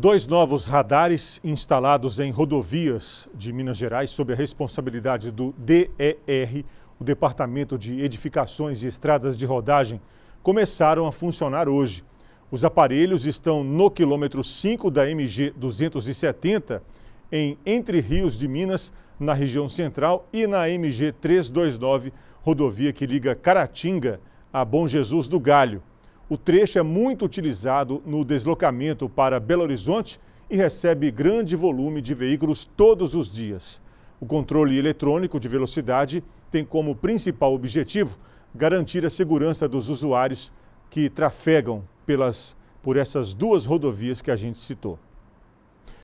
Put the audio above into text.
Dois novos radares instalados em rodovias de Minas Gerais, sob a responsabilidade do DER, o Departamento de Edificações e Estradas de Rodagem, começaram a funcionar hoje. Os aparelhos estão no quilômetro 5 da MG 270, em Entre Rios de Minas, na região central, e na MG 329, rodovia que liga Caratinga a Bom Jesus do Galho. O trecho é muito utilizado no deslocamento para Belo Horizonte e recebe grande volume de veículos todos os dias. O controle eletrônico de velocidade tem como principal objetivo garantir a segurança dos usuários que trafegam pelas, por essas duas rodovias que a gente citou.